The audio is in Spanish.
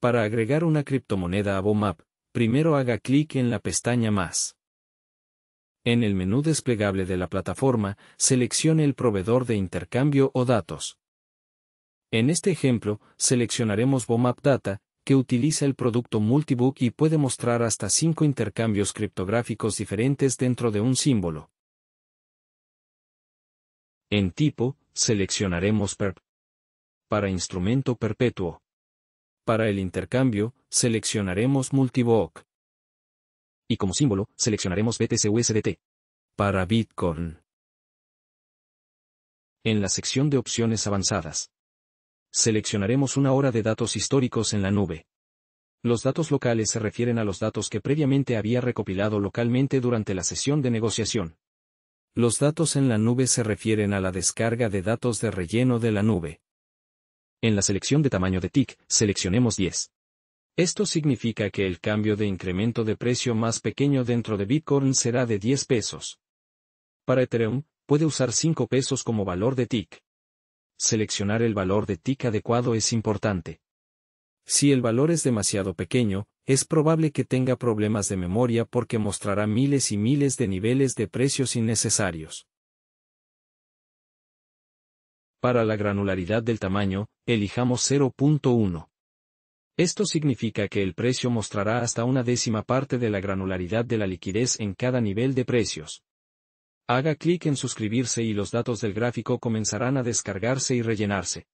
Para agregar una criptomoneda a BOMAP, primero haga clic en la pestaña Más. En el menú desplegable de la plataforma, seleccione el proveedor de intercambio o datos. En este ejemplo, seleccionaremos BOMAP Data, que utiliza el producto Multibook y puede mostrar hasta cinco intercambios criptográficos diferentes dentro de un símbolo. En tipo, seleccionaremos PERP. Para instrumento perpetuo. Para el intercambio, seleccionaremos Multivoc. Y como símbolo, seleccionaremos BTC-USDT. Para Bitcoin. En la sección de opciones avanzadas. Seleccionaremos una hora de datos históricos en la nube. Los datos locales se refieren a los datos que previamente había recopilado localmente durante la sesión de negociación. Los datos en la nube se refieren a la descarga de datos de relleno de la nube. En la selección de tamaño de TIC, seleccionemos 10. Esto significa que el cambio de incremento de precio más pequeño dentro de Bitcoin será de 10 pesos. Para Ethereum, puede usar 5 pesos como valor de TIC. Seleccionar el valor de TIC adecuado es importante. Si el valor es demasiado pequeño, es probable que tenga problemas de memoria porque mostrará miles y miles de niveles de precios innecesarios. Para la granularidad del tamaño, Elijamos 0.1. Esto significa que el precio mostrará hasta una décima parte de la granularidad de la liquidez en cada nivel de precios. Haga clic en suscribirse y los datos del gráfico comenzarán a descargarse y rellenarse.